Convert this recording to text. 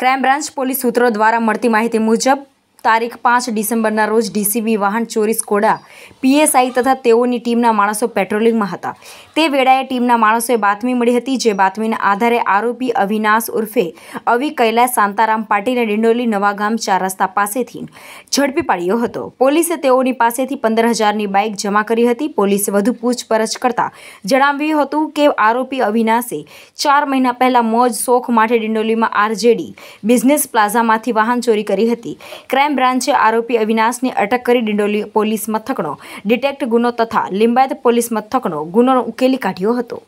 crime branch police સૂત્રો દ્વારા મળતી માહિતી મુજબ તારીખ પાંચ ડિસેમ્બરના રોજ ડીસીબી વાહન ચોરી સ્કોડા પીએસઆઈ તથા તેઓની ટીમના માણસો પેટ્રોલિંગમાં હતા તે વેળાએ ટીમના માણસોએ બાતમી મળી હતી જે બાતમીના આધારે આરોપી અવિનાશ ઉર્ફે અવિ કૈલાસ શાંતારામ પાટીલને ડિંડોલી નવાગામ ચાર રસ્તા પાસેથી ઝડપી પાડ્યો હતો પોલીસે તેઓની પાસેથી પંદર હજારની બાઇક જમા કરી હતી પોલીસે વધુ પૂછપરછ કરતા જણાવ્યું હતું કે આરોપી અવિનાશે ચાર મહિના પહેલાં મોજ શોખ માટે ડિંડોલીમાં આરજેડી બિઝનેસ પ્લાઝામાંથી વાહન ચોરી કરી હતી ક્રાઇમ ક્રાઇમ બ્રાન્ચે આરોપી અવિનાશની અટક કરી ડિંડોલી પોલીસ મથકનો ડિટેક્ટ ગુનો તથા લિંબાયત પોલીસ મથકનો ગુનો ઉકેલી કાઢ્યો હતો